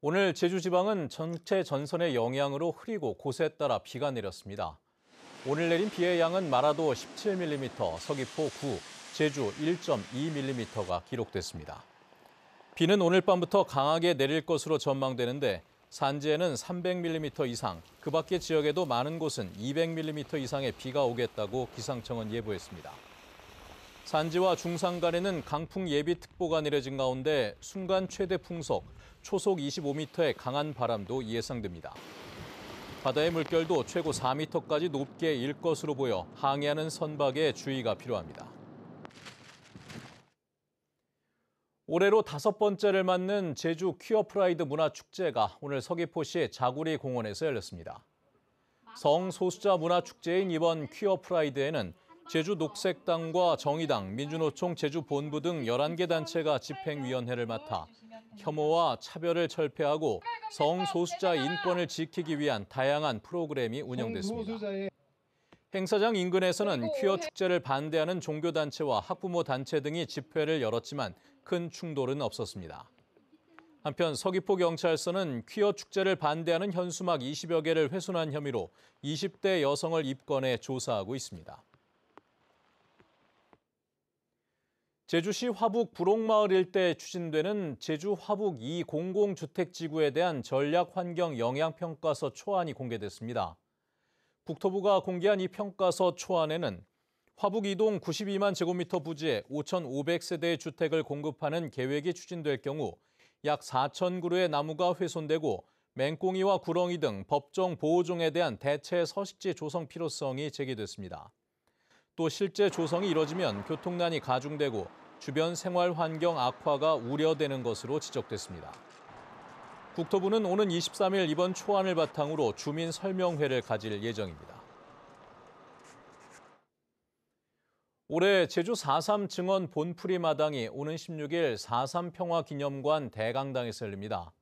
오늘 제주지방은 전체 전선의 영향으로 흐리고 곳에 따라 비가 내렸습니다. 오늘 내린 비의 양은 마라도 17mm, 서귀포 9, 제주 1.2mm가 기록됐습니다. 비는 오늘 밤부터 강하게 내릴 것으로 전망되는데 산지에는 300mm 이상, 그 밖의 지역에도 많은 곳은 200mm 이상의 비가 오겠다고 기상청은 예보했습니다. 산지와 중산 간에는 강풍 예비특보가 내려진 가운데 순간 최대 풍속, 초속 25m의 강한 바람도 예상됩니다. 바다의 물결도 최고 4m까지 높게 일 것으로 보여 항해하는 선박에 주의가 필요합니다. 올해로 다섯 번째를 맞는 제주 퀴어 프라이드 문화축제가 오늘 서귀포시 자구리 공원에서 열렸습니다. 성소수자 문화축제인 이번 퀴어 프라이드에는 제주 녹색당과 정의당, 민주노총 제주본부 등 11개 단체가 집행위원회를 맡아 혐오와 차별을 철폐하고 성소수자 인권을 지키기 위한 다양한 프로그램이 운영됐습니다. 행사장 인근에서는 퀴어 축제를 반대하는 종교단체와 학부모 단체 등이 집회를 열었지만 큰 충돌은 없었습니다. 한편 서귀포 경찰서는 퀴어 축제를 반대하는 현수막 20여 개를 훼손한 혐의로 20대 여성을 입건해 조사하고 있습니다. 제주시 화북 부록마을 일대 추진되는 제주 화북 2 공공주택지구에 대한 전략환경 영향평가서 초안이 공개됐습니다. 국토부가 공개한 이 평가서 초안에는 화북 이동 92만 제곱미터 부지에 5,500세대의 주택을 공급하는 계획이 추진될 경우 약 4천 그루의 나무가 훼손되고 맹꽁이와 구렁이 등 법정 보호종에 대한 대체 서식지 조성 필요성이 제기됐습니다. 또 실제 조성이 이뤄지면 교통난이 가중되고 주변 생활 환경 악화가 우려되는 것으로 지적됐습니다. 국토부는 오는 23일 이번 초안을 바탕으로 주민 설명회를 가질 예정입니다. 올해 제주 4.3 증언 본풀이 마당이 오는 16일 4.3 평화기념관 대강당에서 열립니다.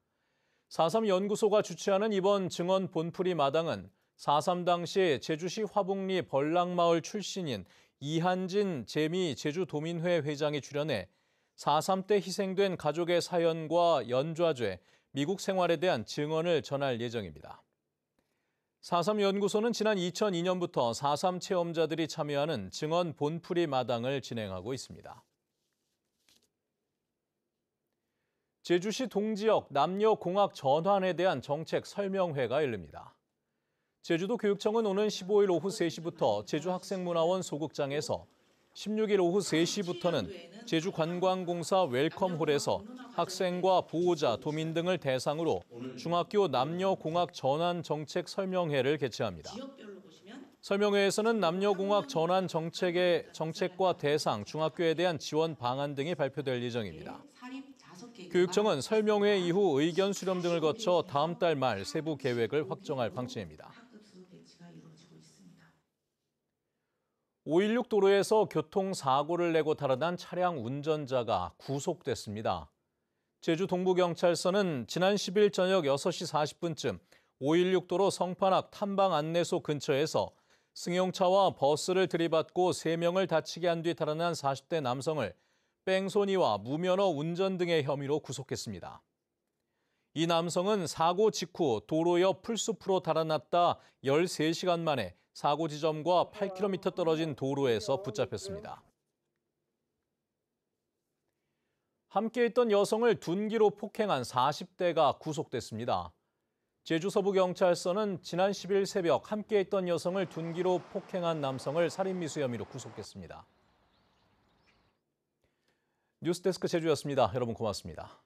4.3 연구소가 주최하는 이번 증언 본풀이 마당은 4.3 당시 제주시 화북리 벌락마을 출신인 이한진 재미 제주도민회 회장이 출연해 4.3 때 희생된 가족의 사연과 연좌죄, 미국 생활에 대한 증언을 전할 예정입니다. 4.3 연구소는 지난 2002년부터 4.3 체험자들이 참여하는 증언 본풀이 마당을 진행하고 있습니다. 제주시 동지역 남녀공학 전환에 대한 정책 설명회가 열립니다. 제주도 교육청은 오는 15일 오후 3시부터 제주학생문화원 소극장에서 16일 오후 3시부터는 제주관광공사 웰컴홀에서 학생과 보호자, 도민 등을 대상으로 중학교 남녀공학 전환 정책 설명회를 개최합니다. 설명회에서는 남녀공학 전환 정책의 정책과 대상, 중학교에 대한 지원 방안 등이 발표될 예정입니다. 네, 교육청은 설명회 이후 의견 수렴 등을 거쳐 다음 달 말 세부 계획을 확정할 방침입니다. 5.16 도로에서 교통사고를 내고 달아난 차량 운전자가 구속됐습니다. 제주 동부경찰서는 지난 10일 저녁 6시 40분쯤 5.16 도로 성판악 탐방 안내소 근처에서 승용차와 버스를 들이받고 3명을 다치게 한 뒤 달아난 40대 남성을 뺑소니와 무면허 운전 등의 혐의로 구속했습니다. 이 남성은 사고 직후 도로 옆 풀숲으로 달아났다 13시간 만에 사고 지점과 8km 떨어진 도로에서 붙잡혔습니다. 함께 있던 여성을 둔기로 폭행한 40대가 구속됐습니다. 제주서부경찰서는 지난 10일 새벽 함께 있던 여성을 둔기로 폭행한 남성을 살인미수 혐의로 구속했습니다. 뉴스데스크 제주였습니다. 여러분 고맙습니다.